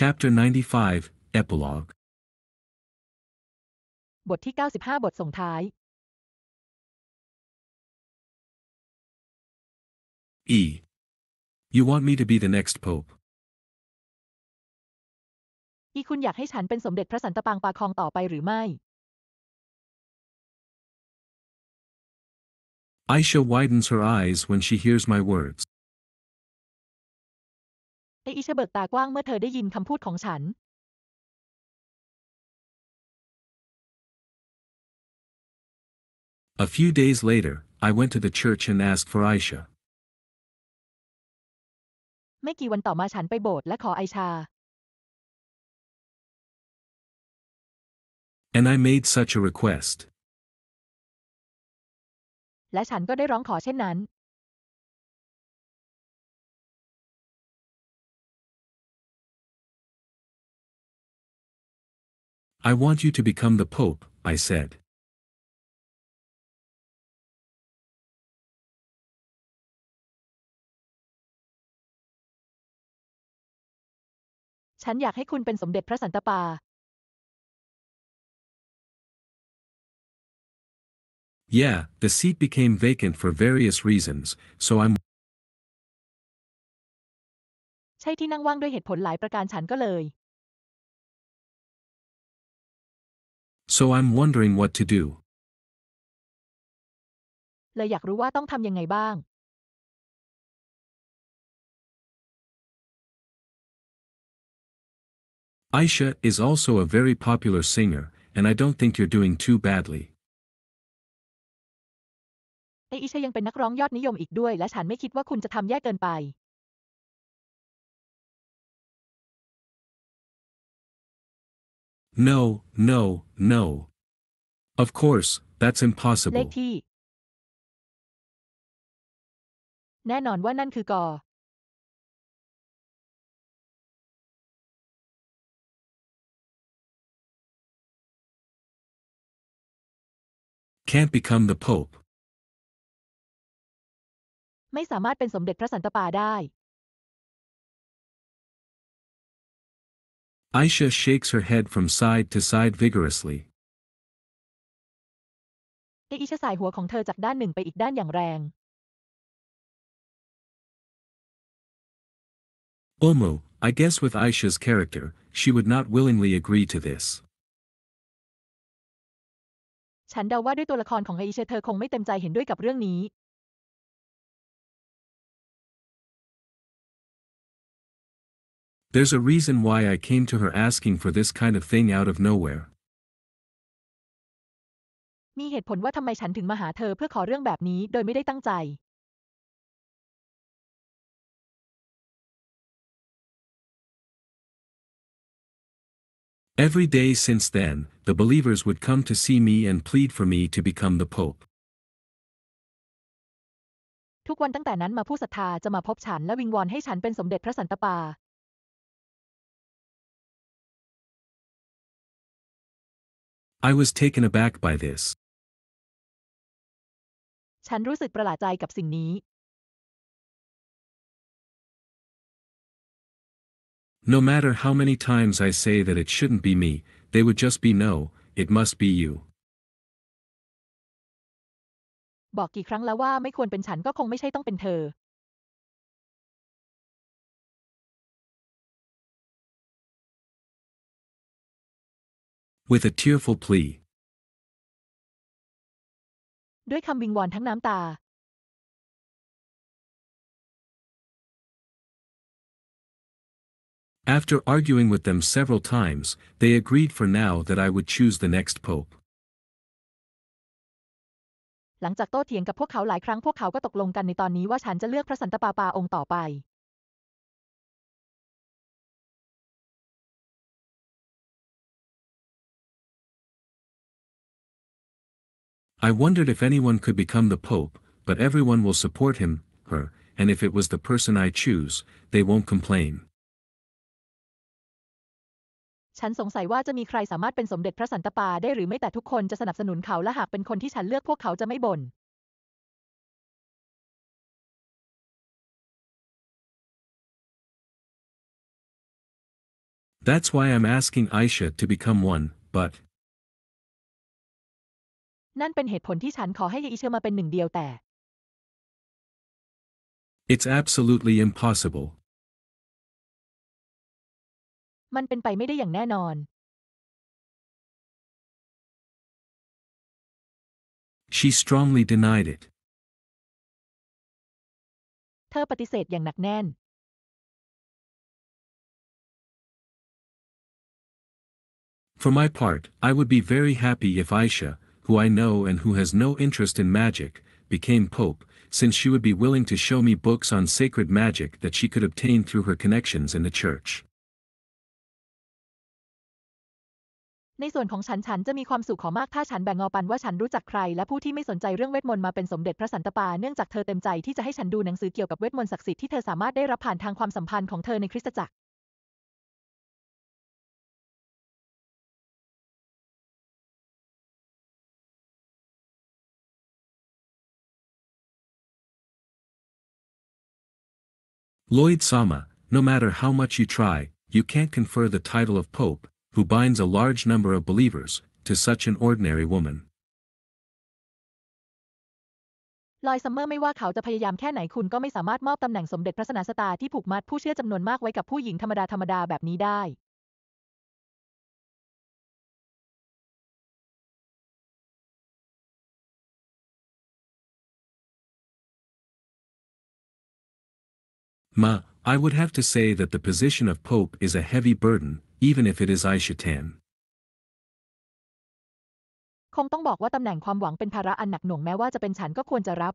Chapter 95 Epilogue บทที่95 E You want me to be the next pope อีคุณอยากให้ฉันเป็นสมเด็จพระสันตะปางปาคองต่อไปหรือไม่ Aisha widens her eyes when she hears my words แตอิชเบิกตากว้างเมื่อเธอได้ยินคำพูดของฉัน A few days later, I went to the church and asked for Aisha. ไม่กี่วันต่อมาฉันไปโบสถ์และขอไอชา And I made such a request. และฉันก็ได้ร้องขอเช่นนั้น I want you to become the Pope, I said. Yeah, the seat became vacant for various reasons, so I'm ใช่ที่นั่งว่างด้วยเหตุผลหลายประการฉันก็เลย So I'm wondering what to do. เลยอยากรู้ว่าต้องทำยังไงบ้าง Aisha is also a very popular singer, and I don't think you're doing too badly. ไออิชายังเป็นนักร้องยอดนิยมอีกด้วยและฉันไม่คิดว่าคุณจะทำแย่เกินไป No, no, no. Of course, that's impossible. ขที่แน่นอนว่านั่นคือกอ Can't become the Pope. ไม่สามารถเป็นสมเด็จพระสันตะปาได้ Aisha shakes her head from side to side vigorously. เออิชาสายหัวของเธอจากด้านหนึ่งไปอีกด้านอย่างแรง Omo, I guess with Aisha's character, she would not willingly agree to this. ฉันเดาว่าด้วยตัวละครของเออิชาเธอคงไม่เต็มใจเห็นด้วยกับเรื่องนี้ There's a reason why I came to her asking for this kind of thing out of nowhere. มีเหตุผลว่าทำไมฉันถึงมาหาเธอเพื่อขอเรื่องแบบนี้โดยไม่ได้ตั้งใจ Every day since then, the believers would come to see me and plead for me to become the Pope. ทุกวันตั้งแต่นั้นมาผู้ศรัทธาจะมาพบฉันและวิงวอนให้ฉันเป็นสมเด็จพระสันตะปา I was taken aback by this. ฉันรู้สึกประหลาดใจกับสิ่งนี้ No matter how many times I say that it shouldn't be me, they would just be no, it must be you. บอกกี่ครั้งแล้วว่าไม่ควรเป็นฉันก็คงไม่ใช่ต้องเป็นเธอ with a tearful plea ด้วยคำวิงวอนทั้งน้ำตา After arguing with them several times, they agreed for now that I would choose the next pope. หลังจากโต้เถียงกับพวกเขาหลายครั้งพวกเขาก็ตกลงกันในตอนนี้ว่าฉันจะเลือกพระสันตะปาปาองค์ต่อไป I wondered if anyone could become the Pope, but everyone will support him, her, and if it was the person I choose, they won't complain. ฉันสงสัยว่าจะมีใครสามารถเป็นสมเด็จพระสันตะปาได้หรือไม่แต่ทุกคนจะสนับสนุนเขาและหากเป็นคนที่ฉันเลือกพวกเขาจะไม่บน่น That's why I'm asking Aisha to become one, but, นั่นเป็นเหตุผลที่ฉันขอให้ยาอิเชอมาเป็นหนึ่งเดียวแต่ It's absolutely impossible. มันเป็นไปไม่ได้อย่างแน่นอน She strongly denied it. เธอปฏิเสธอย่างหนักแน่น For my part, I would be very happy if Aisha, who I know and who has no interest in magic, became Pope, since she would be willing to show me books on sacred magic that she could obtain through her connections in the church. ในส่วนของฉันฉันจะมีความสุขขอมากถ้าฉันแบ่งเงาปันว่าฉันรู้จักใครและผู้ที่ไม่สนใจเรื่องเวทมนต์มาเป็นสมเด็จพระสันตะปาเนื่องจากเธอเต็มใจที่จะให้ฉันดูหนังสือเกี่ยวกับเวทมนต์ศักดิ์สิทธิ์ที่เธอสามารถได้รับผ่านทางความสัมพันธ์ของเธอในคริสตจักร Lloyd-sama, no matter how much you try, you can't confer the title of Pope, who binds a large number of believers, to such an ordinary woman. Lloyd ลอยซัมเมอร์ไม่ว่าเขาจะพยายามแค่ไหนคุณก็ไม่สามารถมอบตำแหน่งสมเด็จพระสนาสตาที่ผูกมัดผู้เชื่อจำนวนมากไว้กับผู้หญิงธรรมดาธรรมดาแบบนี้ได้ Ma, I would have to say that the position of Pope is a heavy burden, even if it is I shatan. คงต้องบอกว่าตำแหน่งความหวังเป็นภาระอันหนักหน่วงแม้ว่าจะเป็นฉันก็ควรจะรับ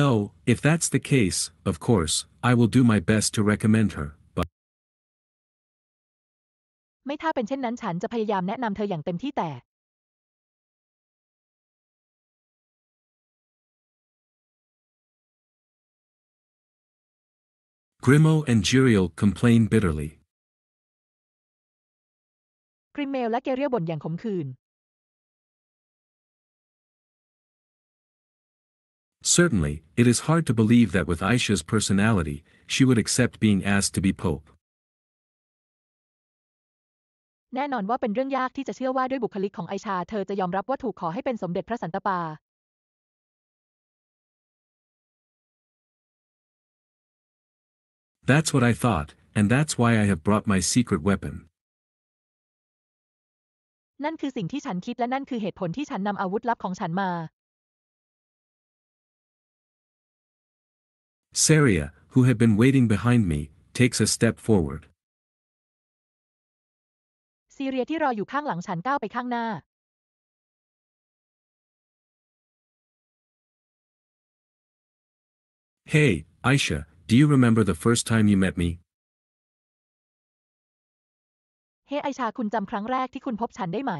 No, if that's the case, of course, I will do my best to recommend her, but ไม่ถ้าเป็นเช่นนั้นฉันจะพยายามแนะนำเธออย่างเต็มที่แต่ Grimo and Giriel complain bitterly. กริมเมลและเกเรียลบ่นอย่างขมขื่น Certainly, it is hard to believe that with Aisha's personality, she would accept being asked to be pope. แน่นอนว่าเป็นเรื่องยากที่จะเชื่อว่าด้วยบุคลิกของไอชาเธอจะยอมรับว่าถูกขอให้เป็นสมเด็จพระสันตะปา That's what I thought, and that's why I have brought my secret weapon. นั่นคือสิ่งที่ฉันคิดและนั่นคือเหตุผลที่ฉันนำอาวุธลับของฉันมา Saria, who had been waiting behind me, takes a step forward. ซีเรียที่รออยู่ข้างหลังฉันก้าวไปข้างหน้า Hey, Aisha, do you remember the first time you met me? เฮ้ไอชาคุณจำครั้งแรกที่คุณพบฉันได้ไหม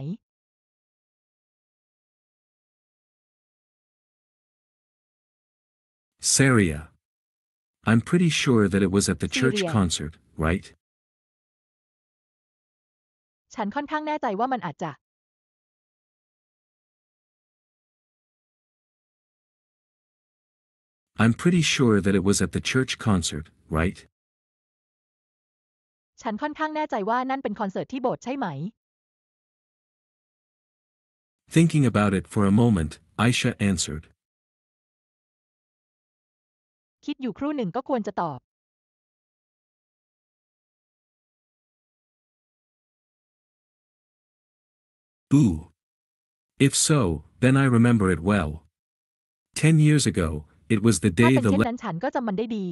Saria. I'm pretty sure that it was at the church concert, right? ฉันค่อนข้างแน่ใจว่ามันอาจจะ I'm pretty sure that it was at the church concert, right? ฉันค่อนข้างแน่ใจว่านั่นเป็นคอนเสิร์ตที่โบสถ์ใช่ไหม Thinking about it for a moment, Aisha answered. คิดอยู่ครู่หนึ่งก็ควรจะตอบ Ooh. If so, then I remember it well. Ten years ago, It was the ถ้า day เป็น the เช่นนั้นฉันก็จำมันได้ดี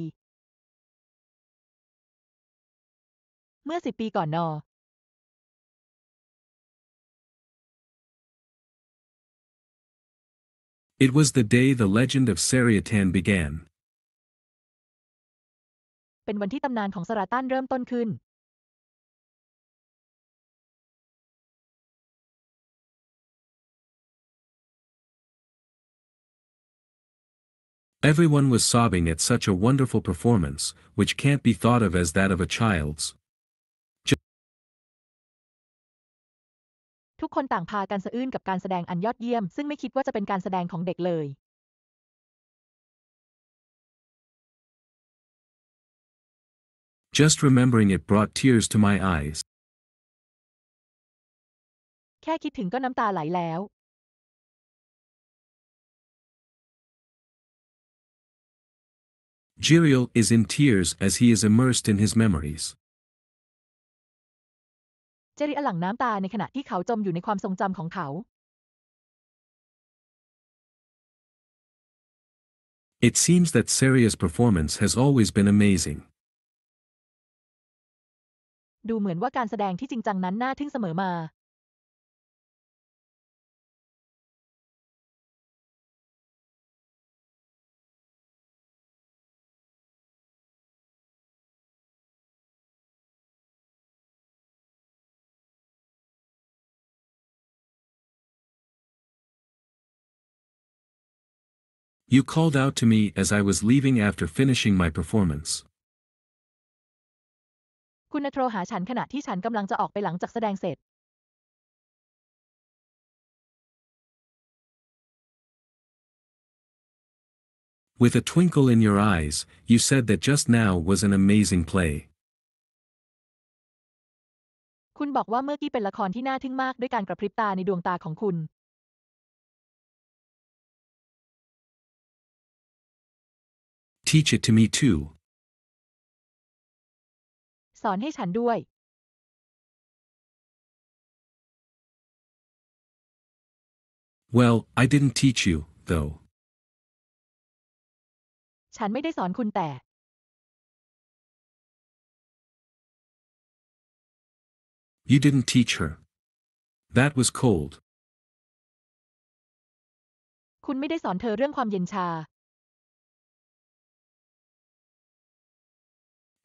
เมื่อสิบปีก่อนนอ it was the day the legend of s a r i a t a n began. เป็นวันที่ตำนานของสราตันเริ่มต้นขึ้น Everyone was sobbing at such a wonderful performance, which can't be thought of as that of a child's. Just remembering it brought tears to my eyes. แค่คิดถึงก็น้ำตาไหลแล้ว Jiriel is in tears as he is immersed in his memories. เจริอหลั่งน้ำตาในขณะที่เขาจมอยู่ในความทรงจำของเขา It seems that Seria's performance has always been amazing. ดูเหมือนว่าการแสดงที่จริงจังนั้นน่าทึ่งเสมอมา You called out to me as I was leaving after finishing my performance. คุณโทรหาฉันขณะที่ฉันกำลังจะออกไปหลังจากแสดงเสร็จ With a twinkle in your eyes, you said that just now was an amazing play. คุณบอกว่าเมื่อกี้เป็นละครที่น่าทึ่งมากด้วยการกระพริบตาในดวงตาของคุณ Teach it to me too. สอนให้ฉันด้วย Well, I didn't teach you, though. ฉันไม่ได้สอนคุณแต่ You didn't teach her. That was cold. คุณไม่ได้สอนเธอเรื่องความเย็นชา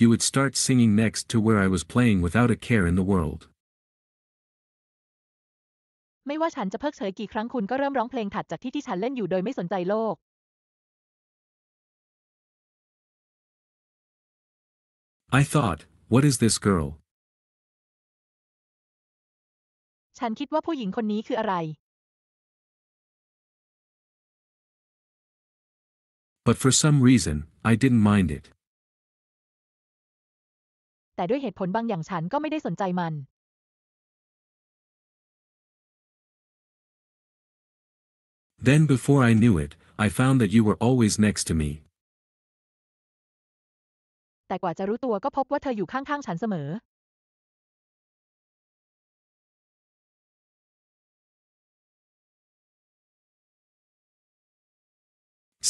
you would start singing next to where I was playing without a care in the world. ไม่ว่าฉันจะเพิกเฉยกี่ครั้งคุณก็เริ่มร้องเพลงถัดจากที่ที่ฉันเล่นอยู่โดยไม่สนใจโลก I thought, what is this girl? ฉันคิดว่าผู้หญิงคนนี้คืออะไร But for some reason, I didn't mind it. แต่ด้วยเหตุผลบางอย่างฉันก็ไม่ได้สนใจมันแต่กว่าจะรู้ตัวก็พบว่าเธออยู่ข้างๆฉันเสมอ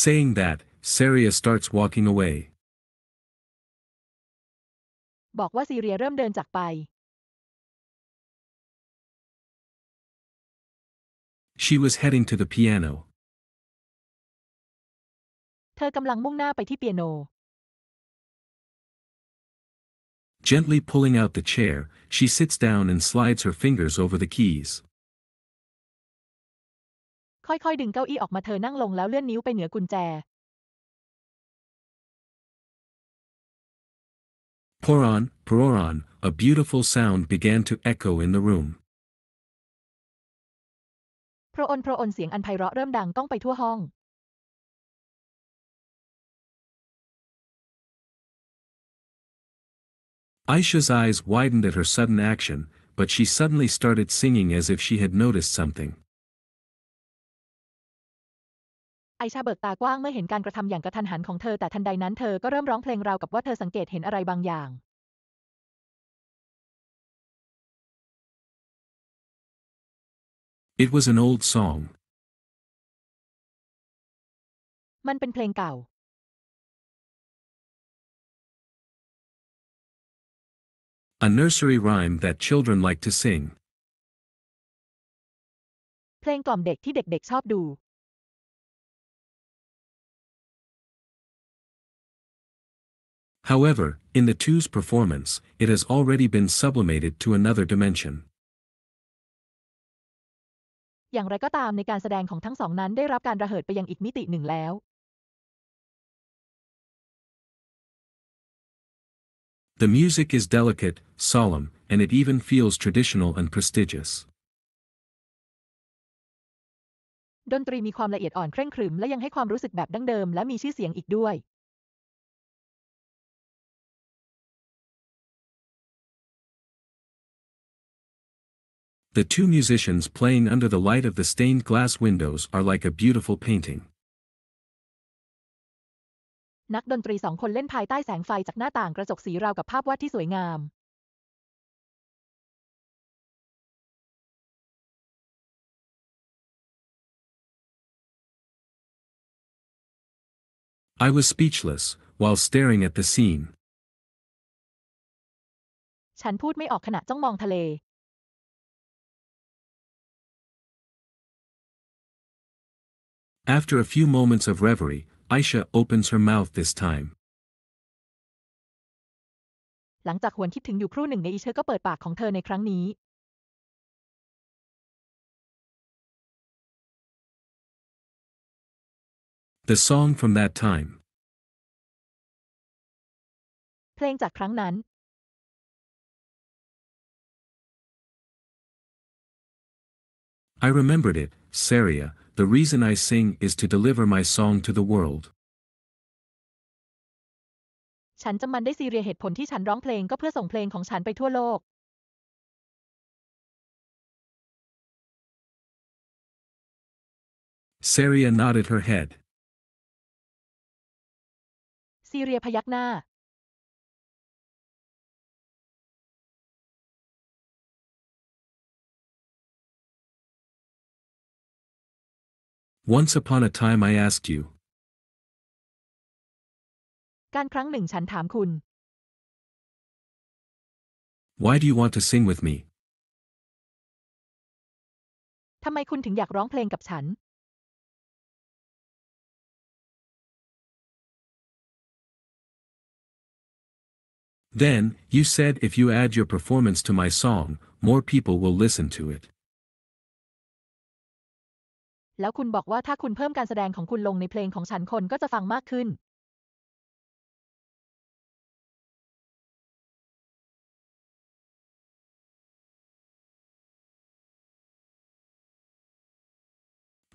Saying that, Saria starts walking away. บอกว่าซีเรียเริ่มเดินจากไป She was heading to the piano. เธอกำลังมุ่งหน้าไปที่เปียโน Gently pulling out the chair, she sits down and slides her fingers over the keys. ค่อยๆดึงเก้าอี้ออกมาเธอนั่งลงแล้วเลื่อนนิ้วไปเหนือกุญแจ Poron, on, a beautiful sound began to echo in the room. พระอนพระอนเสียงอันไพเราะเริ่มดังก้องไปทั่วห้อง Aisha's eyes widened at her sudden action, but she suddenly started singing as if she had noticed something. ไอชาเบิกตากว้างเมื่อเห็นการกระทำอย่างกระทันหันของเธอแต่ทันใดนั้นเธอก็เริ่มร้องเพลงราวกับว่าเธอสังเกตเห็นอะไรบางอย่าง It was an old song มันเป็นเพลงเก่า A nursery rhyme that children like to sing เพลงกล่อมเด็กที่เด็กๆชอบดู However, in the two's performance, it has already been sublimated to another dimension. อย่างไรก็ตามในการแสดงของทั้งสองนั้นได้รับการระเหิดไปยังอีกมิติหนึ่งแล้ว The music is delicate, solemn, and it even feels traditional and prestigious. ดนตรีมีความละเอียดอ่อนเคร่งครึมและยังให้ความรู้สึกแบบดั้งเดิมและมีชื่อเสียงอีกด้วย The two musicians playing under the light of the stained glass windows are like a beautiful painting. นักดนตรีสองคนเล่นภายใต้แสงไฟจากหน้าต่างกระจกสีราวกับภาพวาดที่สวยงาม I was speechless while staring at the scene. ฉันพูดไม่ออกขณะจ้องมองทะเล After a few moments of reverie, Aisha opens her mouth this time. The song from that time เพลงจากครั้งนั้น I remembered it, Saria, the reason I sing is to deliver my song to the world. ฉันจำมันได้ซีเรียเหตุผลที่ฉันร้องเพลงก็เพื่อส่งเพลงของฉันไปทั่วโลก Saria nodded her head. ซีเรียพยักหน้า Once upon a time I asked you. การครั้งหนึ่งฉันถามคุณ Why do you want to sing with me? ทำไมคุณถึงอยากร้องเพลงกับฉัน Then, you said if you add your performance to my song, more people will listen to it. แล้วคุณบอกว่าถ้าคุณเพิ่มการแสดงของคุณลงในเพลงของฉันคนก็จะฟังมากขึ้น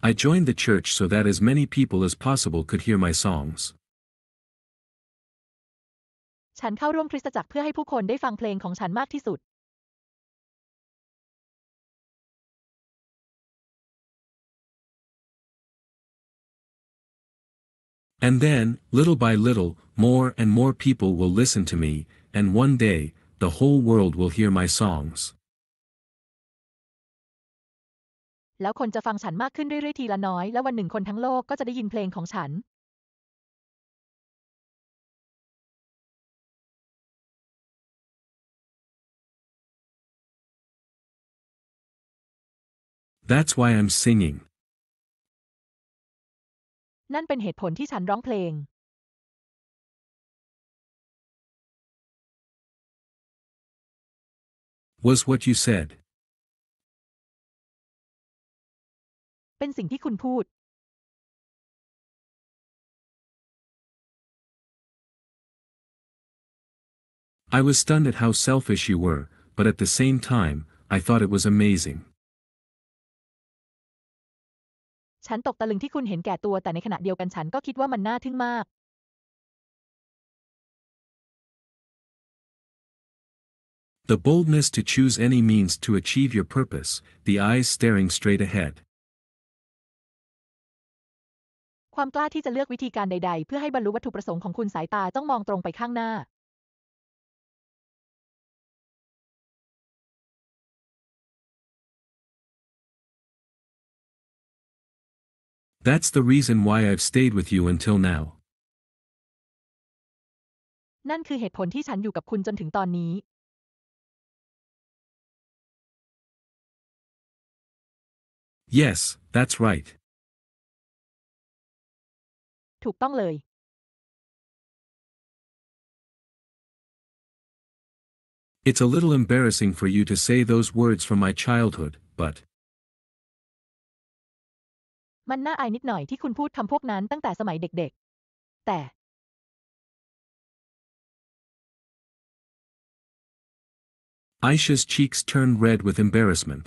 I joined the church so that as many people as possible could hear my songs. ฉันเข้าร่วมคริสตจักรเพื่อให้ผู้คนได้ฟังเพลงของฉันมากที่สุด And then, little by little, more and more people will listen to me, and one day, the whole world will hear my songs. แล้วคนจะฟังฉันมากขึ้นเรื่อยๆทีละน้อยและวันหนึ่งคนทั้งโลกก็จะได้ยินเพลงของฉัน That's why I'm singing was what you said I was stunned at how selfish you were, but at the same time, I thought it was amazing. ฉันตกตะลึงที่คุณเห็นแก่ตัว แต่ในขณะเดียวกันฉันก็คิดว่ามันน่าทึ่งมาก The boldness to choose any means to achieve your purpose, the eyes staring straight ahead. ความกล้าที่จะเลือกวิธีการใด ๆ เพื่อให้บรรลุวัตถุประสงค์ของคุณสายตาต้องมองตรงไปข้างหน้า That's the reason why I've stayed with you until now. นั่นคือเหตุผลที่ฉันอยู่กับคุณจนถึงตอนนี้ Yes, that's right. ถูกต้องเลย It's a little embarrassing for you to say those words from my childhood, but มันน่าอายนิดหน่อยที่คุณพูดคำพวกนั้นตั้งแต่สมัยเด็กๆ แต่ไอช a s cheeks turned red with embarrassment.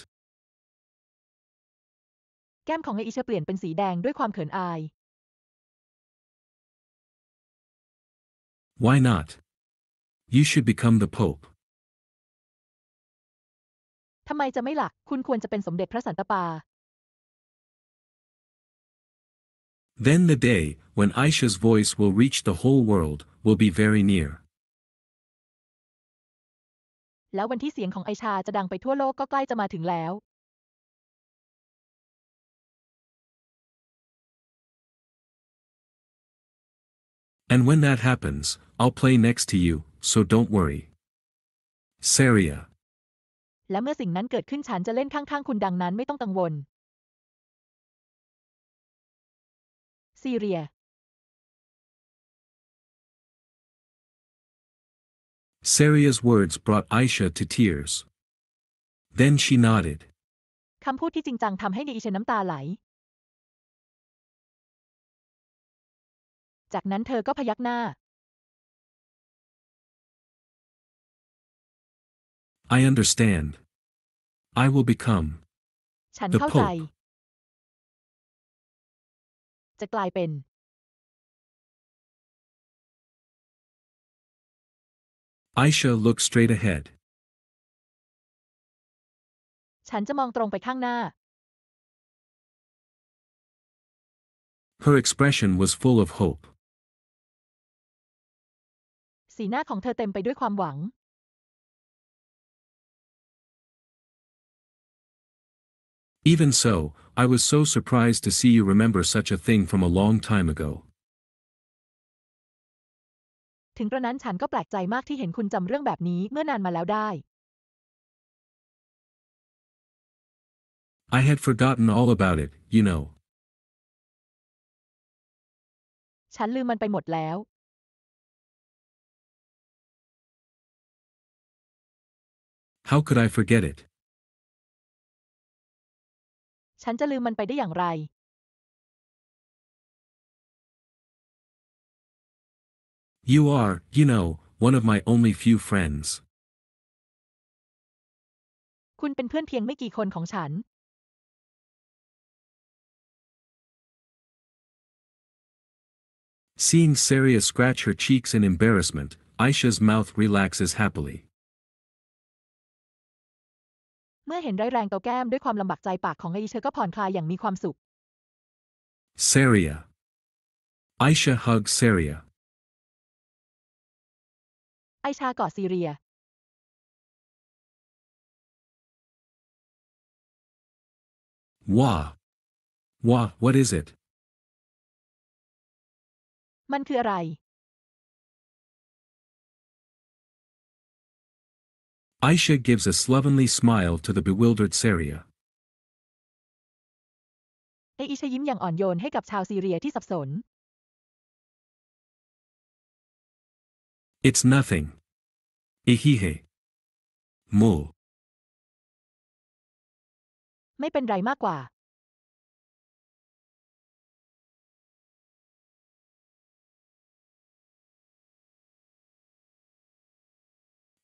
แก้มของไอิชาเปลี่ยนเป็นสีแดงด้วยความเขินอาย Why not? You should become the Pope. ทำไมจะไม่ล่ะ คุณควรจะเป็นสมเด็จพระสันตะปา Then the day, when Aisha's voice will reach the whole world, will be very near. And when that happens, I'll play next to you, so don't worry. Saria. และเมื่อสิ่งนั้นเกิดขึ้นฉันจะเล่นข้างๆคุณดังนั้นไม่ต้องกังวลซีเรีย Saria's words brought Aisha to tears. Then she nodded. คำพูดที่จริงจังทำให้ดิฉันน้ำตาไหล จากนั้นเธอก็พยักหน้า I understand. I will become the p o p e ฉันเข้าใจจะกลายเป็นไอชา look straight ahead ฉันจะมองตรงไปข้างหน้า Her expression was full of hope สีหน้าของเธอเต็มไปด้วยความหวัง Even so, I was so surprised to see you remember such a thing from a long time ago. ถึงกระนั้นฉันก็แปลกใจมากที่เห็นคุณจำเรื่องแบบนี้เมื่อนานมาแล้วได้ I had forgotten all about it, you know. ฉันลืมมันไปหมดแล้ว How could I forget it? ันจะลืมมันไปได้อย่างไรคุณเป็นเพื่อนเพียงไม่กี่คนของฉัน Seeing Saria scratch her cheeks in embarrassment, Aisha's mouth relaxes happily. เมื่อเห็นร้ยแรงเกาแก้มด้วยความลำบากใจปากของไอเชอก็ผ่อนคลายอย่างมีความสุข Saria Aisha hugs Saria ไอชากอดซีเรียว้าว้า what is it มันคืออะไร Aisha gives a slovenly smile to the bewildered Syria. It's nothing. Ihihe. Mo. ไม่เป็นไรมากกว่า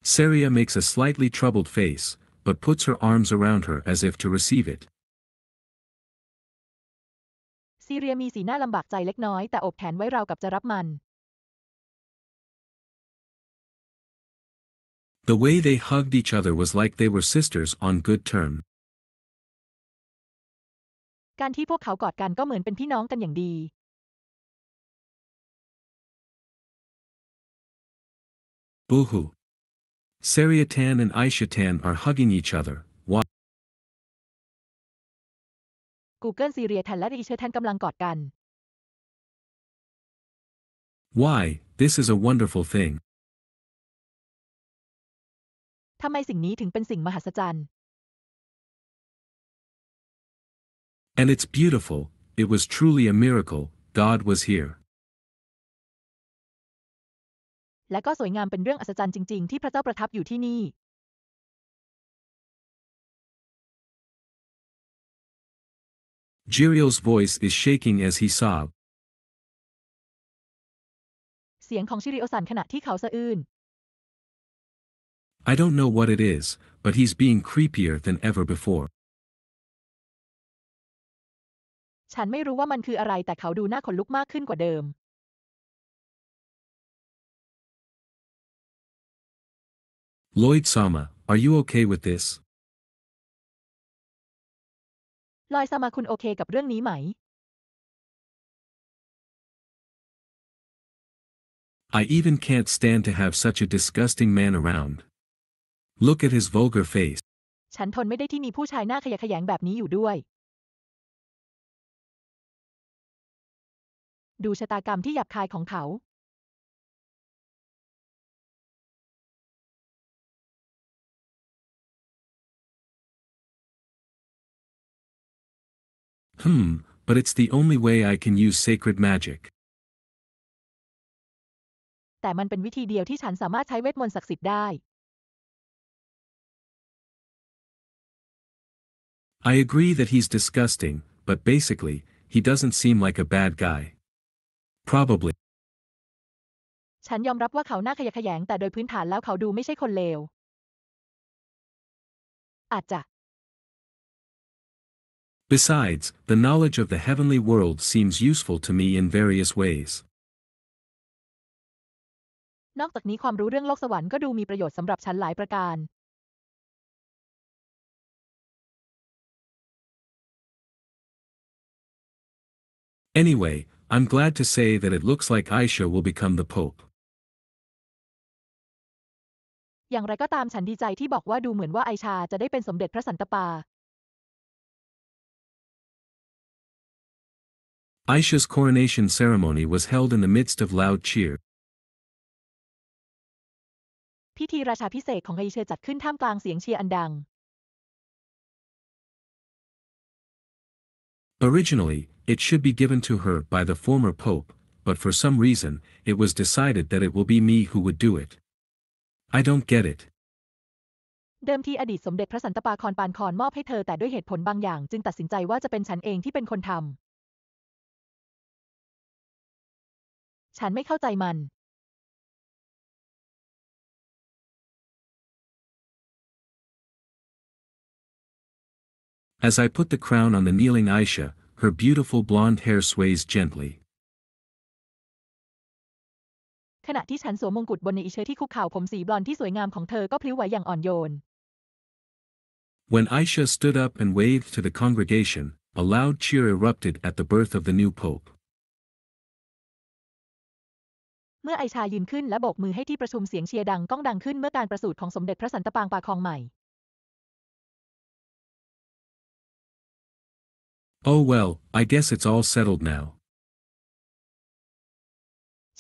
Saria makes a slightly troubled face, but puts her arms around her as if to receive it. The way they hugged each other was like they were sisters on good terms. การที่พวกเขากอดกันก็เหมือนเป็นพี่น้องกันอย่างดี Boohoo Sariatan and Aishatan are hugging each other. Why? Google Sariatan and Aishatan กำลังกอดกัน Why? This is a wonderful thing. ทำไมสิ่งนี้ถึงเป็นสิ่งมหัศจรรย์ And it's beautiful. It was truly a miracle. God was here. และก็สวยงามเป็นเรื่องอัศจรรย์จริงๆ ที่พระเจ้าประทับอยู่ที่นี่ j i r i e l s voice is shaking as he s o b s เสียงของชิริโอสันขณะที่เขาสะอื้น I don't know what it is, but he's being creepier than ever before. ฉันไม่รู้ว่ามันคืออะไรแต่เขาดูน่าขนลุกมากขึ้นกว่าเดิม Lloyd Sama, are you okay with this? ลอยซามาคุณโอเคกับเรื่องนี้ไหม I even can't stand to have such a disgusting man around. Look at his vulgar face. ฉันทนไม่ได้ที่มีผู้ชายหน้าขยะแขยงแบบนี้อยู่ด้วย ดูชะตากรรมที่หยาบคายของเขา Hmm, but it's the only way I can use sacred magic. แต่มันเป็นวิธีเดียวที่ฉันสามารถใช้เวทมนต์ศักดิ์สิทธิ์ได้ I agree that he's disgusting, but basically, he doesn't seem like a bad guy. Probably. ฉันยอมรับว่าเขาหน้าขยะแขยงแต่โดยพื้นฐานแล้วเขาดูไม่ใช่คนเลว Besides, the knowledge of the heavenly world seems useful to me in various ways. นอกจากนี้ความรู้เรื่องโลกสวรรค์ก็ดูมีประโยชน์สำหรับฉันหลายประการ Anyway, I'm glad to say that it looks like Aisha will become the Pope. อย่างไรก็ตามฉันดีใจที่บอกว่าดูเหมือนว่าไอชาจะได้เป็นสมเด็จพระสันตะปา Aisha's coronation ceremony was held in the midst of loud cheer. Originally, it should be given to her by the former pope, but for some reason, it was decided that it will be me who would do it. I don't get it. เดิมทีอดีตสมเด็จพระสันตะปาคอนปานคอนมอบให้เธอแต่ด้วยเหตุผลบางอย่างจึงตัดสินใจว่าจะเป็นฉันเองที่เป็นคนทำฉันไม่เข้าใจมัน As I put the crown on the kneeling Aisha, her beautiful blonde hair sways gently. ขณะที่ฉันสวมมงกุฎบนในอิเชที่คุกเข่าผมสีบลอนที่สวยงามของเธอก็พลิ้วไหวอย่างอ่อนโยน When Aisha stood up and waved to the congregation, a loud cheer erupted at the birth of the new pope. เมื่อไอชายืนขึ้นและโบกมือให้ที่ประชุมเสียงเชียร์ดังก้องดังขึ้นเมื่อการประสูติของสมเด็จพระสันตะปางปาคองใหม่ Oh well I guess it's all settled now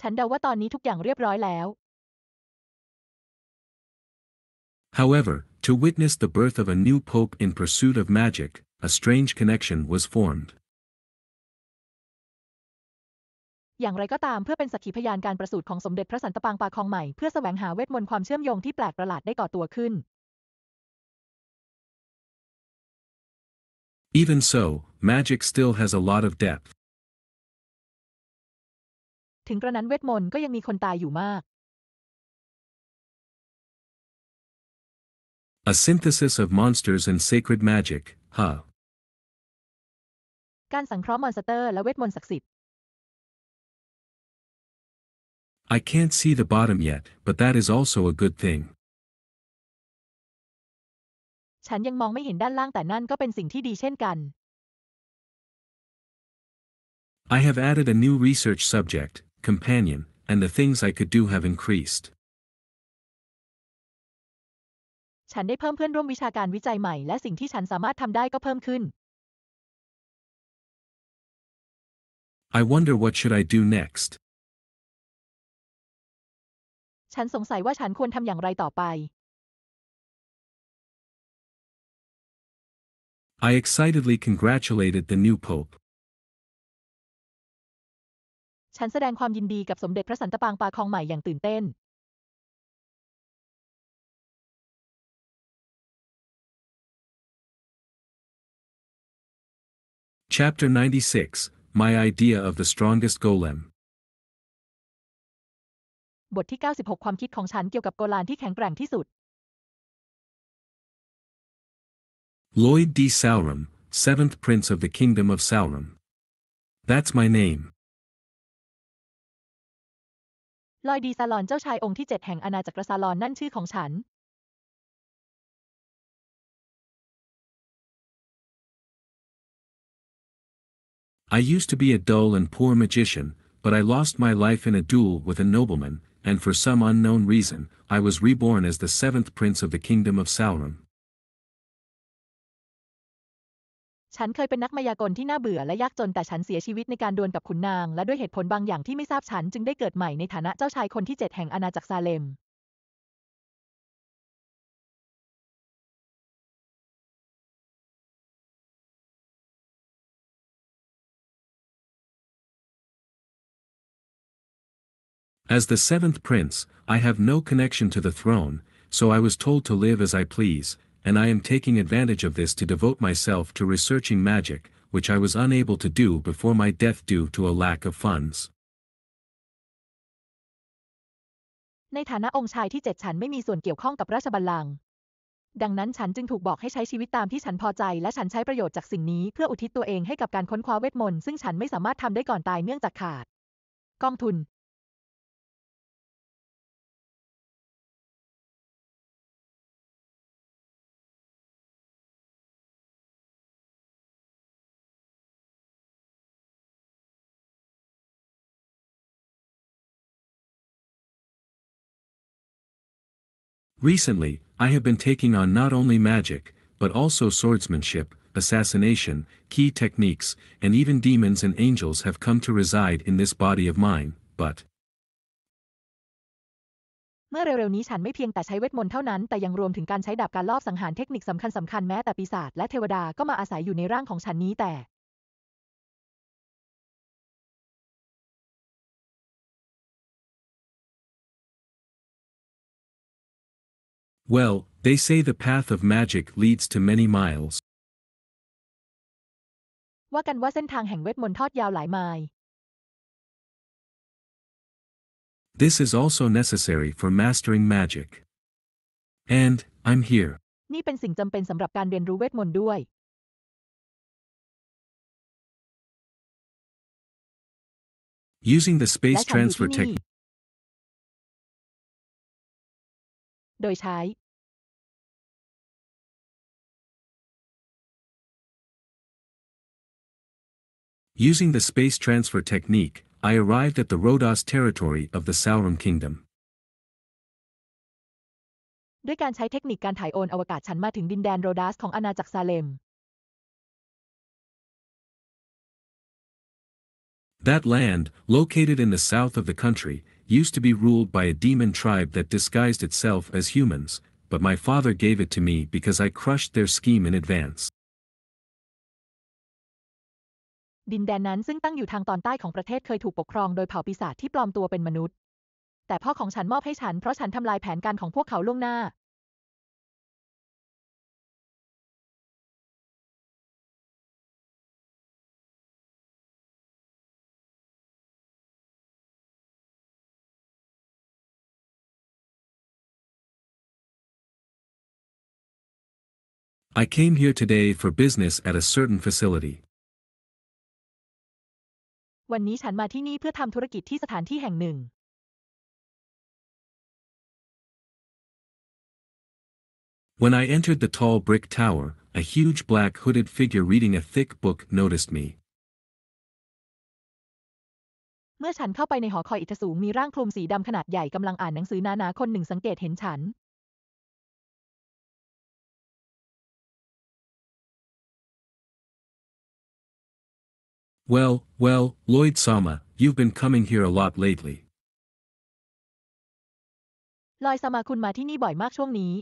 ฉันเดาว่าตอนนี้ทุกอย่างเรียบร้อยแล้ว However to witness the birth of a new pope in pursuit of magic a strange connection was formed อย่างไรก็ตามเพื่อเป็นสักขีพยานการประสูติของสมเด็จพระสันตะปางปาคองใหม่ เพื่อแสวงหาเวทมนต์ความเชื่อมโยงที่แปลกประหลาดได้ก่อตัวขึ้น Even so, magic still has a lot of depth. ถึงกระนั้นเวทมนต์ก็ยังมีคนตายอยู่มาก A synthesis of monsters and sacred magic, huh? การสังเคราะห์มอนสเตอร์และเวทมนต์ศักดิ์สิทธิ์ I can't see the bottom yet, but that is also a good thing. ฉันยังมองไม่เห็นด้านล่างแต่นั่นก็เป็นสิ่งที่ดีเช่นกัน I have added a new research subject, companion, and the things I could do have increased. ฉันได้เพิ่มเพื่อนร่วมวิชาการวิจัยใหม่และสิ่งที่ฉันสามารถทำได้ก็เพิ่มขึ้น I wonder what should I do next. ฉันสงสัยว่าฉันควรทำอย่างไรต่อไป I excitedly congratulated the new pope. ฉันแสดงความยินดีกับสมเด็จพระสันตะปางปาคองใหม่อย่างตื่นเต้น Chapter 96 My Idea of the Strongest Golem บทที่ 96 ความคิดของฉันเกี่ยวกับโกลานที่แข็งแกร่งที่สุด Lloyd D. Sauron, seventh prince of the kingdom of Sauron. That's my name. ลอยดีซาลอนเจ้าชายองค์ที่7แห่งอาณาจักรซาลอนนั่นชื่อของฉัน I used to be a dull and poor magician, but I lost my life in a duel with a nobleman, and for some unknown reason, I was reborn as the seventh prince of the kingdom of Sauron. ฉันเคยเป็นนักมายากลที่น่าเบื่อและยากจนแต่ฉันเสียชีวิตในการดวลกับขุนนาง และด้วยเหตุผลบางอย่างที่ไม่ทราบฉันจึงได้เกิดใหม่ในฐานะเจ้าชายคนที่เจ็ดแห่งอาณาจักรซาเลม As the seventh prince, I have no connection to the throne, so I was told to live as I please, and I am taking advantage of this to devote myself to researching magic, which I was unable to do before my death due to a lack of funds. ในฐานะองค์ชายที่เจ็ดฉันไม่มีส่วนเกี่ยวข้องกับราชบัลลังก์ดังนั้นฉันจึงถูกบอกให้ใช้ชีวิตตามที่ฉันพอใจ และฉันใช้ประโยชน์จากสิ่งนี้เพื่ออุทิศตัวเองให้กับการค้นคว้าเวทมนต์ซึ่งฉันไม่สามารถทำได้ก่อนตายเนื่องจากขาด Recently, I have been taking on not only magic, but also swordsmanship, assassination, key techniques, and even demons and angels have come to reside in this body of mine, but เมื่อเร็วๆนี้ฉันไม่เพียงแต่ใช้เวทมนต์เท่านั้น แต่ยังรวมถึงการใช้ดาบการลอบสังหารเทคนิคสำคัญสำคัญแม้แต่ปีศาจและเทวดาก็มาอาศัยอยู่ในร่างของฉันนี้แต่ Well, they say the path of magic leads to many miles. ว่ากันว่าเส้นทางแห่งเวทมนต์ทอดยาวหลายไมล์ This is also necessary for mastering magic. And, I'm here. นี่เป็นสิ่งจำเป็นสำหรับการเรียนรู้เวทมนต์ด้วย Using the space transfer technique. โดยใช้ Using the space transfer technique, I arrived at the Rhodos territory of the Sauron Kingdom. ด้วยการใช้เทคนิคการถ่ายโอนอวกาศฉันมาถึงดินแดนโรดัสของอาณาจักรซาเลม That land, located in the south of the country, used to be ruled by a demon tribe that disguised itself as humans, but my father gave it to me because I crushed their scheme in advance. ดินแดนนั้นซึ่งตั้งอยู่ทางตอนใต้ของประเทศเคยถูกปกครองโดยเผ่าปีศาจที่ปลอมตัวเป็นมนุษย์ แต่พ่อของฉันมอบให้ฉันเพราะฉันทำลายแผนการของพวกเขาล่วงหน้า I came here today for business at a certain facility. วันนี้ฉันมาที่นี่เพื่อทำธุรกิจที่สถานที่แห่งหนึ่ง When I entered the tall brick tower, a huge black hooded figure reading a thick book noticed me. เมื่อฉันเข้าไปในหอคอยอิฐสูงมีร่างคลุมสีดำขนาดใหญ่กำลังอ่านหนังสือนานาคนหนึ่งสังเกตเห็นฉัน Well, well, Lloyd Sama, you've been coming here a lot lately. ลอยซามาคุณมาที่นี่บ่อยมากช่วงนี้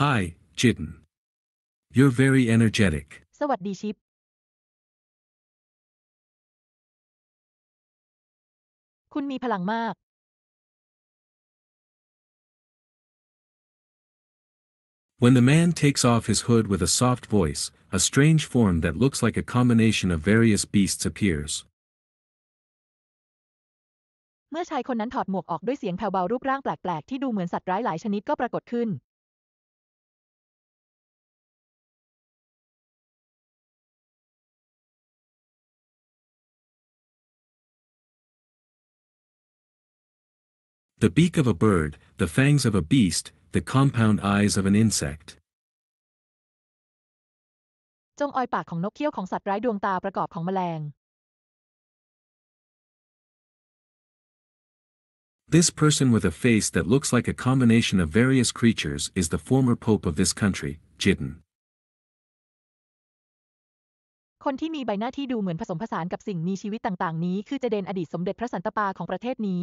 Hi, Jitten. You're very energetic. สวัสดีชิป คุณมีพลังมาก When the man takes off his hood with a soft voice, a strange form that looks like a combination of various beasts appears. เมื่อชายคนนั้นถอดหมวกออกด้วยเสียงแผ่วเบารูปร่างแปลกๆที่ดูเหมือนสัตว์ร้ายหลายชนิดก็ปรากฏขึ้น The beak of a bird, the fangs of a beast, the compound eyes of an insect. จงออยปากของนกเขี้ยวของสัตว์ร้ายดวงตาประกอบของแมลง This person with a face that looks like a combination of various creatures is the former pope of this country, Jitten. คนที่มีใบหน้าที่ดูเหมือนผสมผสานกับสิ่งมีชีวิตต่าง ๆ นี้ คือเจเดนอดีตสมเด็จพระสันตะปาของประเทศนี้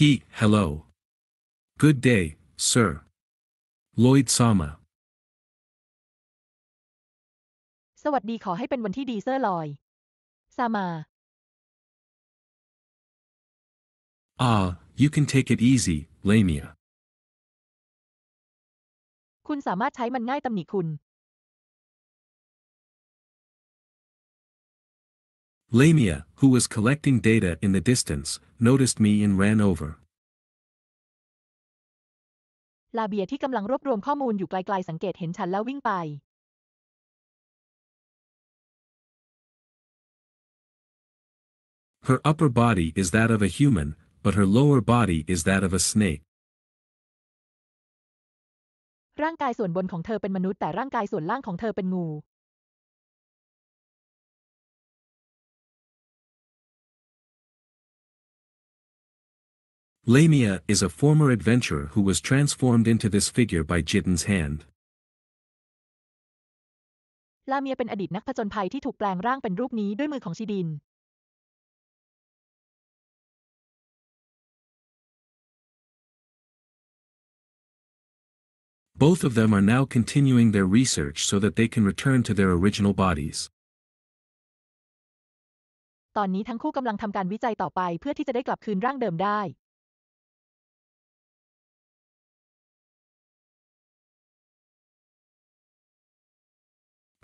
He, hello. Good day, sir. Lloyd Sama. สวัสดีขอให้เป็นวันที่ดีเซอร์ลอย ซามา Ah, you can take it easy, Lamia. คุณสามารถใช้มันง่ายตำหนิคุณ Lamia, who was collecting data in the distance, noticed me and ran over. ลาเบียที่กำลังรวบรวมข้อมูลอยู่ไกลๆสังเกตเห็นฉันแล้ววิ่งไป Her upper body is that of a human, but her lower body is that of a snake. ร่างกายส่วนบนของเธอเป็นมนุษย์แต่ร่างกายส่วนล่างของเธอเป็นงู Lamia is a former adventurer who was transformed into this figure by Jitten's hand. Both of them are now continuing their research so that they can return to their original bodies. ตอนนี้ทั้งคู่กำลังทำการวิจัยต่อไปเพื่อที่จะได้กลับคืนร่างเดิมได้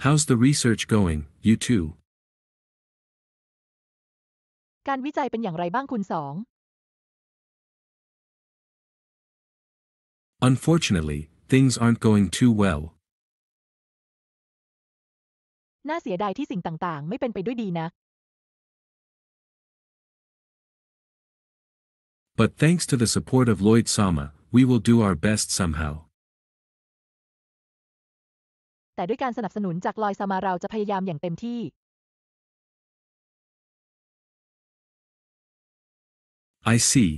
How's the research going, you two? การวิจัยเป็นอย่างไรบ้างคุณสอง Unfortunately, things aren't going too well. น่าเสียดายที่สิ่งต่างๆ But thanks to the support of Lloyd Sama, we will do our best somehow. แต่ด้วยการสนับสนุนจากลอยซามาเราจะพยายามอย่างเต็มที่ I see.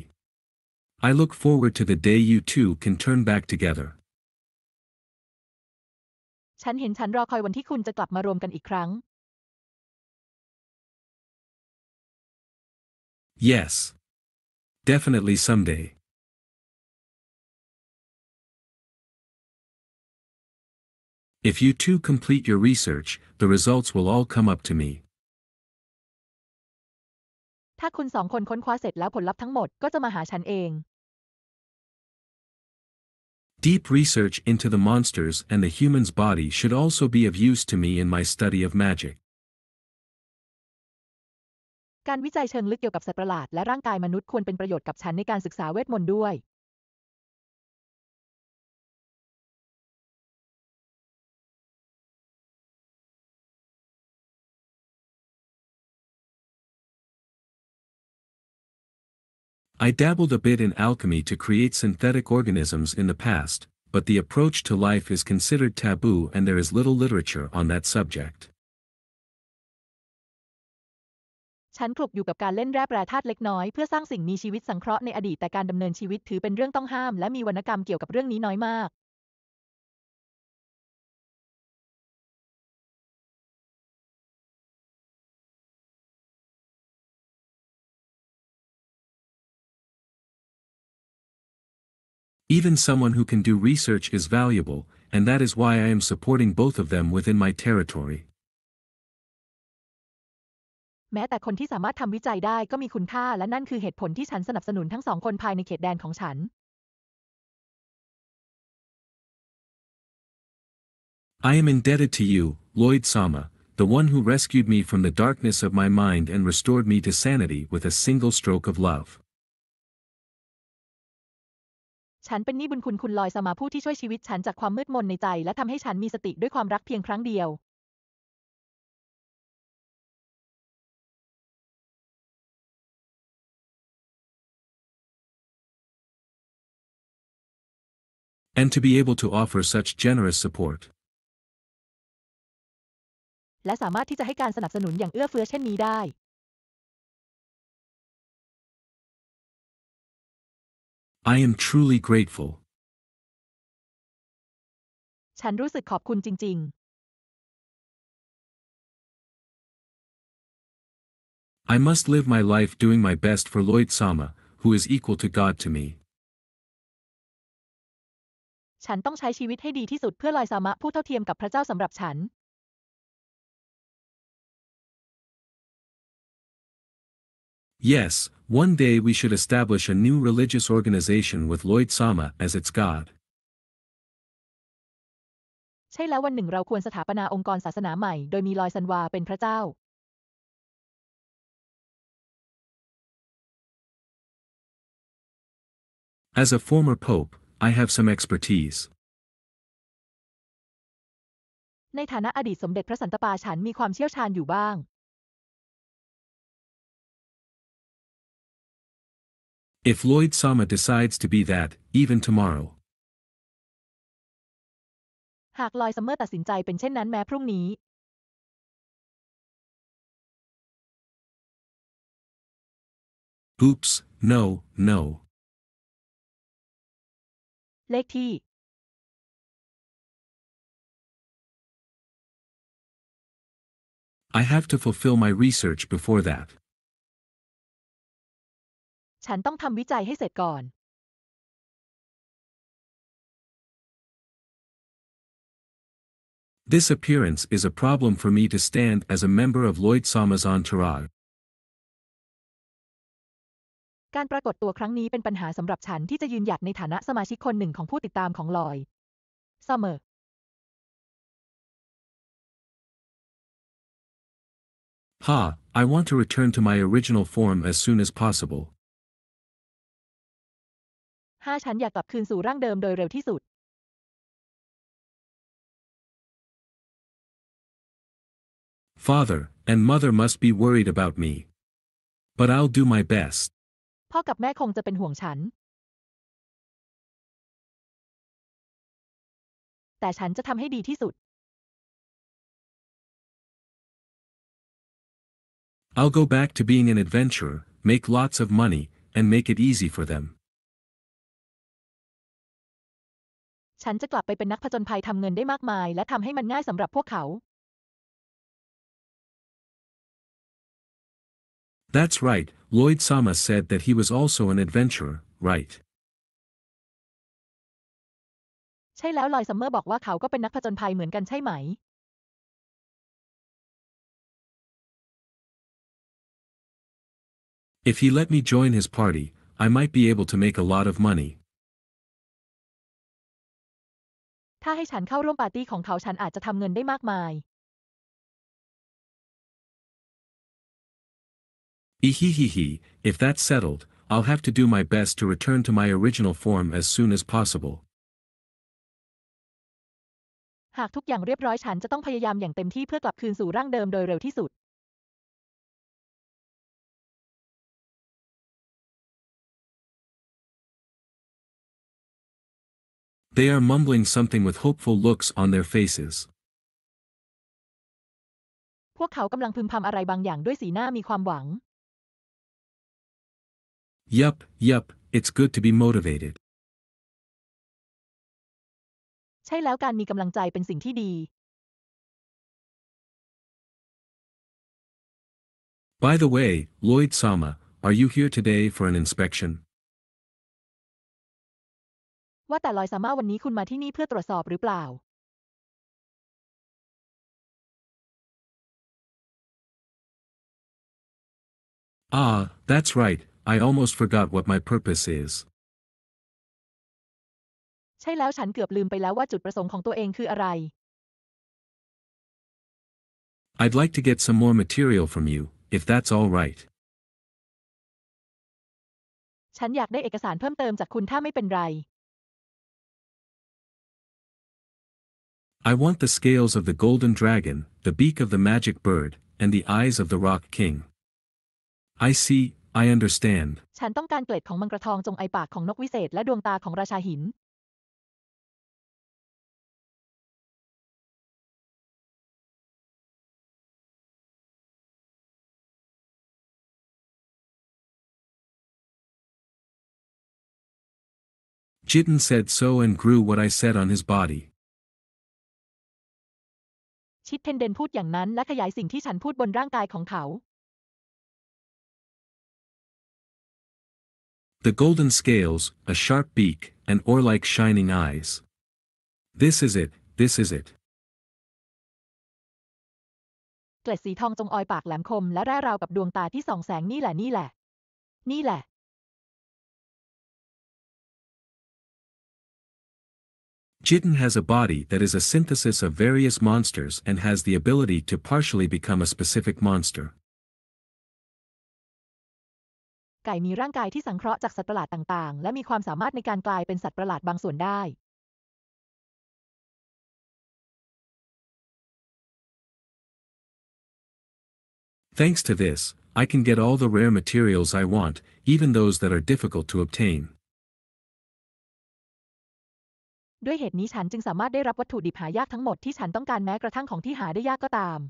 I look forward to the day you two can turn back together. ฉันเห็นฉันรอคอยวันที่คุณจะกลับมารวมกันอีกครั้ง Yes. Definitely someday. If you two complete your research, the results will all come up to me. ถ้าคุณสองคนค้นคว้าเสร็จแล้วผลลัพธ์ทั้งหมดก็จะมาหาฉันเอง Deep research into the monsters and the human's body should also be of use to me in my study of magic. การวิจัยเชิงลึกเกี่ยวกับสัตว์ประหลาดและร่างกายมนุษย์ควรเป็นประโยชน์กับฉันในการศึกษาเวทมนต์ด้วย I dabbled a bit in alchemy to create synthetic organisms in the past, but the approach to life is considered taboo and there is little literature on that subject. ฉันคลุกอยู่กับการเล่นแร่แปรธาตุเล็กน้อยเพื่อสร้างสิ่งมีชีวิตสังเคราะห์ในอดีตแต่การดำเนินชีวิตถือเป็นเรื่องต้องห้ามและมีวรรณกรรมเกี่ยวกับเรื่องนี้น้อยมาก Even someone who can do research is valuable, and that is why I am supporting both of them within my territory. แม้แต่คนที่สามารถทำวิจัยได้ก็มีคุณค่า และนั่นคือเหตุผลที่ฉันสนับสนุนทั้งสองคนภายในเขตแดนของฉัน I am indebted to you, Lloyd Sama, the one who rescued me from the darkness of my mind and restored me to sanity with a single stroke of love. ฉันเป็นหนี้บุญคุณคุณลอยสมาผู้ที่ช่วยชีวิตฉันจากความมืดมนในใจและทำให้ฉันมีสติด้วยความรักเพียงครั้งเดียวและสามารถที่จะให้การสนับสนุนอย่างเอื้อเฟื้อเช่นนี้ได้ I am truly grateful. ฉันรู้สึกขอบคุณจริงๆ I must live my life doing my best for Lloyd Sama, who is equal to God to me. ฉันต้องใช้ชีวิตให้ดีที่สุดเพื่อลอยสามะผู้เท่าเทียมกับพระเจ้าสำหรับฉัน Yes, One day we should establish a new religious organization with Lloyd Sama as its god. ใช่แล้ววันหนึ่งเราควรสถาปนาองค์กรศาสนาใหม่ โดยมีลอยซันวาเป็นพระเจ้า As a former pope, I have some expertise. ในฐานะอดีตสมเด็จพระสันตะปาฉันมีความเชี่ยวชาญอยู่บ้าง If Lloyd Sama decides to be that, even tomorrow. หากลอยซัมเมอร์ตัดสินใจเป็นเช่นนั้นแม้พรุ่งนี้ Oops, no, no. เลขที่ I have to fulfill my research before that. ฉันต้องทำวิจัยให้เสร็จก่อน This appearance is a problem for me to stand as a member of Lloyd Sama's entourage. การปรากฏตัวครั้งนี้เป็นปัญหาสำหรับฉันที่จะยืนหยัดในฐานะสมาชิกคนหนึ่งของผู้ติดตามของลอยซัมอ Ha, I want to return to my original form as soon as possible. ห้าฉันอยากกลับคืนสู่ร่างเดิมโดยเร็วที่สุด Father and mother must be worried about me. But I'll do my best. พ่อกับแม่คงจะเป็นห่วงฉัน แต่ฉันจะทำให้ดีที่สุด I'll go back to being an adventurer, make lots of money, and make it easy for them. ฉันจะกลับไปเป็นนักผจญภัยทำเงินได้มากมาย และทำให้มันง่ายสำหรับพวกเขา That's right, Lloyd Sama said that he was also an adventurer, right? ใช่แล้วลอยซัมเมอร์บอกว่าเขาก็เป็นนักผจญภัยเหมือนกันใช่ไหม If he let me join his party, I might be able to make a lot of money. ถ้าให้ฉันเข้าร่วมปาร์ตี้ของเขา ฉันอาจจะทำเงินได้มากมาย i h i h i h i if that's settled, I'll have to do my best to return to my original form as soon as possible. หากทุกอย่างเรียบร้อยฉันจะต้องพยายามอย่างเต็มที่เพื่อกลับคืนสู่ร่างเดิมโดยเร็วที่สุด They are mumbling something with hopeful looks on their faces. พวกเขากำลังพึมพำอะไรบางอย่างด้วยสีหน้ามีความหวัง Yup, yup, it's good to be motivated. ใช่แล้วการมีกำลังใจเป็นสิ่งที่ดี By the way, Lloyd Sama, are you here today for an inspection? ว่าแต่ลอยซาม่าวันนี้คุณมาที่นี่เพื่อตรวจสอบหรือเปล่าอ่า that's right. I almost forgot what my purpose is. ใช่แล้วฉันเกือบลืมไปแล้วว่าจุดประสงค์ของตัวเองคืออะไร I'd like to get some more material from you, if that's all right. ฉันอยากได้เอกสารเพิ่มเติมจากคุณถ้าไม่เป็นไร I want the scales of the golden dragon, the beak of the magic bird, and the eyes of the rock king. I see, I understand. ฉันต้องการเกล็ดของมังกรทองจงไอปากของนกวิเศษและดวงตาของราชาหิน Jitten said so and grew what I said on his body. ชิดเทนเดนพูดอย่างนั้นและขยายสิ่งที่ฉันพูดบนร่างกายของเขา The golden scales, a sharp beak, and oar-like shining eyes. This is it, this is it. เกล็ดสีทองจงออยปากแหลมคมและแร่ราวกับดวงตาที่ส่องแสงนี่แหละ นี่แหละนี่แหละ Jitten has a body that is a synthesis of various monsters and has the ability to partially become a specific monster. Thanks to this, I can get all the rare materials I want, even those that are difficult to obtain. ด้วยเหตุนี้ฉันจึงสามารถได้รับวัตถุดิบหายากทั้งหมดที่ฉันต้องการแม้กระทั่งของที่หาได้ยากก็ตาม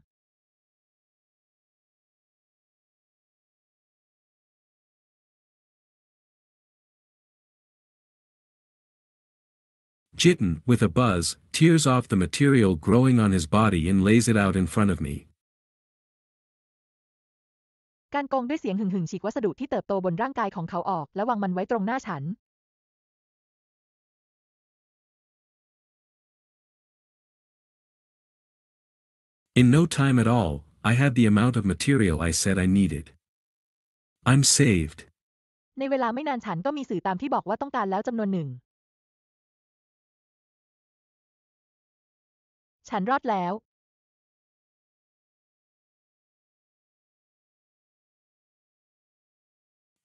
จิตน์ with a buzz, tears off the material growing on his body and lays it out in front of me. การโกงด้วยเสียงหึ่งหึ่งฉีกวัสดุที่เติบโตบนร่างกายของเขาออกและวางมันไว้ตรงหน้าฉัน In no time at all, I had the amount of material I said I needed. I'm saved. ในเวลาไม่นานฉันก็มีสื่อตามที่บอกว่าต้องการแล้วจำนวนหนึ่ง ฉันรอดแล้ว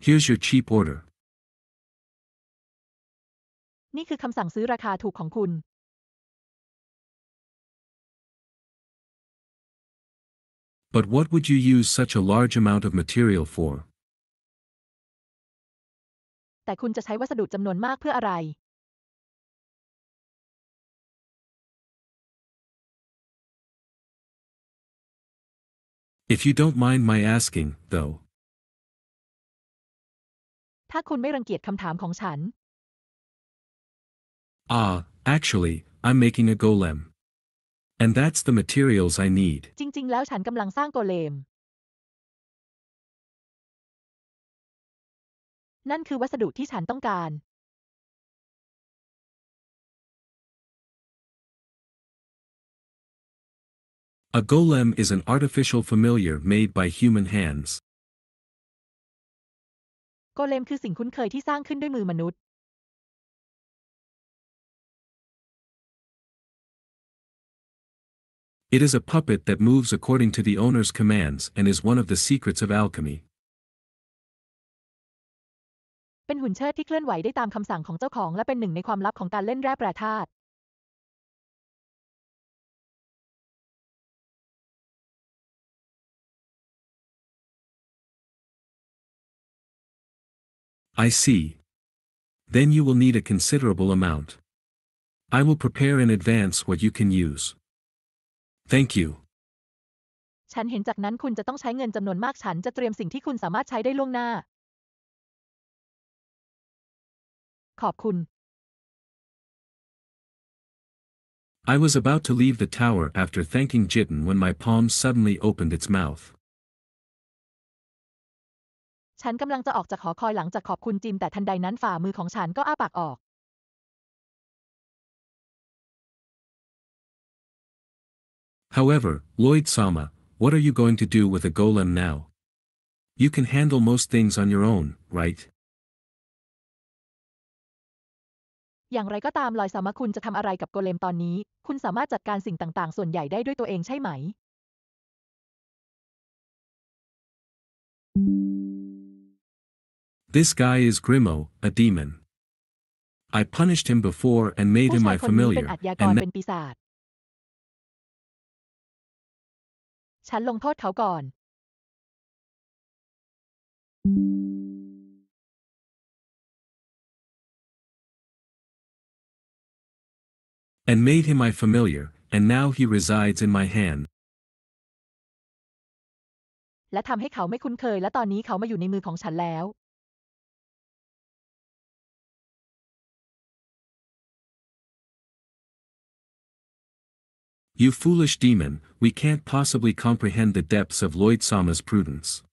Here's your cheap order. นี่คือคำสั่งซื้อราคาถูกของคุณ But what would you use such a large amount of material for? แต่คุณจะใช้วัสดุจำนวนมากเพื่ออะไร If you don't mind my asking, though. ถ้าคุณไม่รังเกียจคำถามของฉัน Ah, actually, I'm making a golem. And that's the materials I need. จริง ๆ แล้วฉันกำลังสร้างโกเลม นั่นคือวัสดุที่ฉันต้องการ A golem is an artificial familiar made by human hands. โกเลมคือสิ่งคุ้นเคยที่สร้างขึ้นด้วยมือมนุษย์ It is a puppet that moves according to the owner's commands and is one of the secrets of alchemy. เป็นหุ่นเชิดที่เคลื่อนไหวได้ตามคำสั่งของเจ้าของและเป็นหนึ่งในความลับของการเล่นแร่แปรธาตุ I see. Then you will need a considerable amount. I will prepare in advance what you can use. Thank you ฉันเห็นจากนั้นคุณจะต้องใช้เงินจำนวนมากฉันจะเตรียมสิ่งที่คุณสามารถใช้ได้ล่วงหน้า ขอบคุณ I was about to leave the tower after thanking Jitten when my palm suddenly opened its mouth. ฉันกำลังจะออกจากหอคอยหลังจากขอบคุณจิม แต่ทันใดนั้นฝ่ามือของฉันก็อ้าปากออก However, Lloyd Sama, what are you going to do with a golem now? You can handle most things on your own, right? อย่างไรก็ตามลอยสามะคุณจะทำอะไรกับโกเลมตอนนี้ คุณสามารถจัดการสิ่งต่างๆ ส่วนใหญ่ได้ด้วยตัวเองใช่ไหม This guy is Grimo, a demon. I punished him before and made him my familiar, and ฉันลงโทษเขาก่อน and made him my familiar, and now he resides in my hand. และทำให้เขาไม่คุ้นเคย และตอนนี้เขามาอยู่ในมือของฉันแล้ว You foolish demon, we can't possibly comprehend the depths of Lloyd Sama's prudence.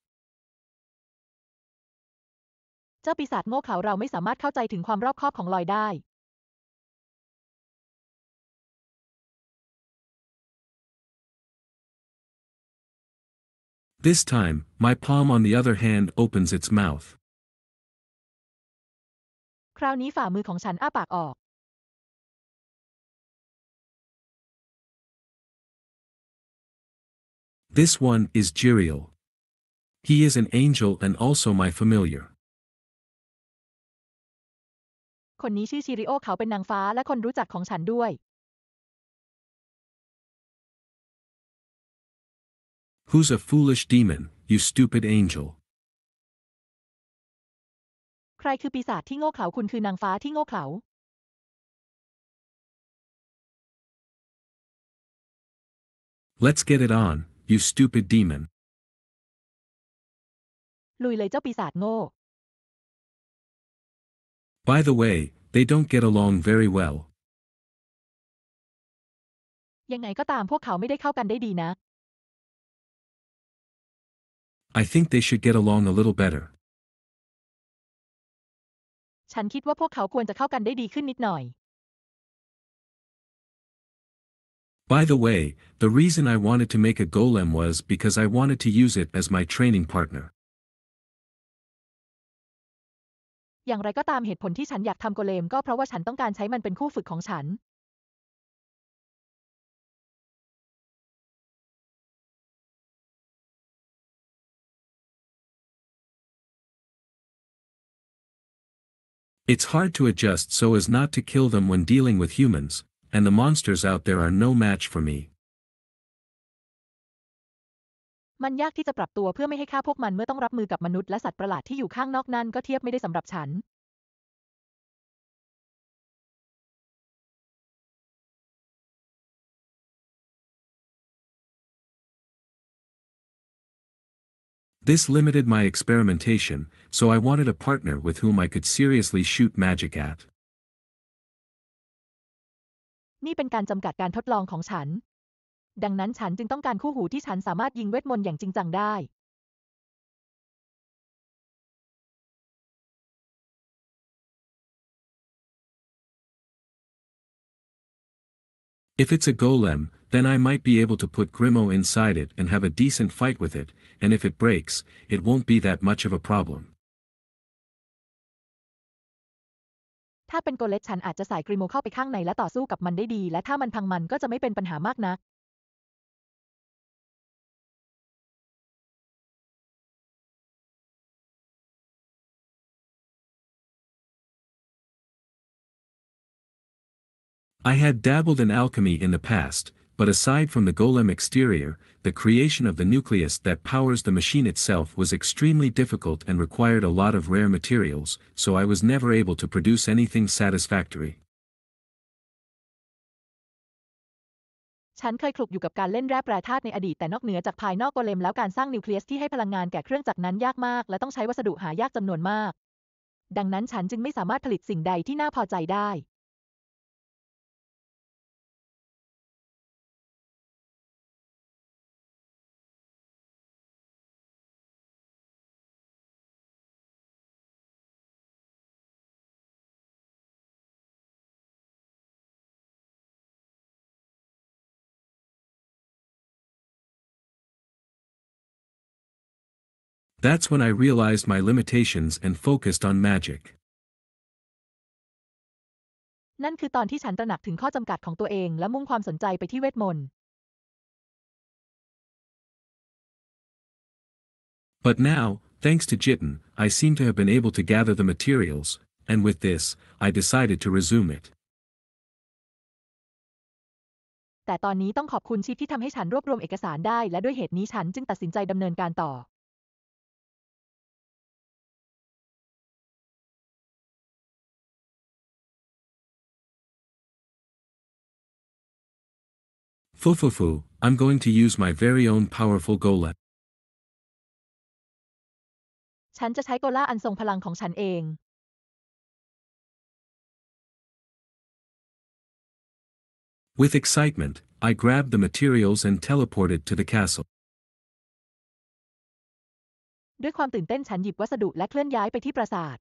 This time, my palm on the other hand opens its mouth. คราวนี้ฝ่ามือของฉันอ้าปากออก This one is Jiriel. He is an angel and also my familiar. คนนี้ชื่อชิริโอเขาเป็นนางฟ้าและคนรู้จักของฉันด้วย Who's a foolish demon, you stupid angel? ใครคือปีศาจที่โง่เขลาคุณคือนางฟ้าที่โง่เขลา Let's get it on, you stupid demon ลุยเลยเจ้าปีศาจโง่ By the way they don't get along very well ยังไงก็ตามพวกเขาไม่ได้เข้ากันได้ดีนะ I think they should get along a little better ฉันคิดว่าพวกเขาควรจะเข้ากันได้ดีขึ้นนิดหน่อย By the way, the reason I wanted to make a golem was because I wanted to use it as my training partner. อย่างไรก็ตามเหตุผลที่ฉันอยากทำโกเลมก็เพราะว่าฉันต้องการใช้มันเป็นคู่ฝึกของฉัน It's hard to adjust so as not to kill them when dealing with humans, and the monsters out there are no match for me. มันยากที่จะปรับตัวเพื่อไม่ให้ฆ่าพวกมันเมื่อต้องรับมือกับมนุษย์และสัตว์ประหลาดที่อยู่ข้างนอกนั่นก็เทียบไม่ได้สำหรับฉัน This limited my experimentation, so I wanted a partner with whom I could seriously shoot magic at. นี่เป็นการจำกัดการทดลองของฉัน ดังนั้นฉันจึงต้องการคู่หูที่ฉันสามารถยิงเวทมนต์อย่างจริงจังได้ If it's a golem, then I might be able to put Grimo inside it and have a decent fight with it, and if it breaks, it won't be that much of a problem. ถ้าเป็นโกเลตฉันอาจจะใส่กริโมเข้าไปข้างในและต่อสู้กับมันได้ดี และถ้ามันพังมันก็จะไม่เป็นปัญหามากนัก I had dabbled in alchemy in the past, but aside from the golem exterior, the creation of the nucleus that powers the machine itself was extremely difficult and required a lot of rare materials, so I was never able to produce anything satisfactory. ฉันเคยคลุกอยู่กับการเล่นแร่แปรธาตุในอดีตแต่นอกเหนือจากภายนอกโกเลมแล้วการสร้างนิวเคลียสที่ให้พลังงานแก่เครื่องจักรนั้นยากมาก That's when I realized my limitations and focused on magic. นั่นคือตอนที่ฉันตระหนักถึงข้อจำกัดของตัวเองและมุ่งความสนใจไปที่เวทมนต์ But now, thanks to Jitten, I seem to have been able to gather the materials, and with this, I decided to resume it. Fufufu, I'm going to use my very own powerful Gola. ฉันจะใช้โกล่าอันทรงพลังของฉันเอง With excitement, I grabbed the materials and teleported to the castle. ด้วยความตื่นเต้นฉันหยิบวัสดุและเคลื่อนย้ายไปที่ปราสาท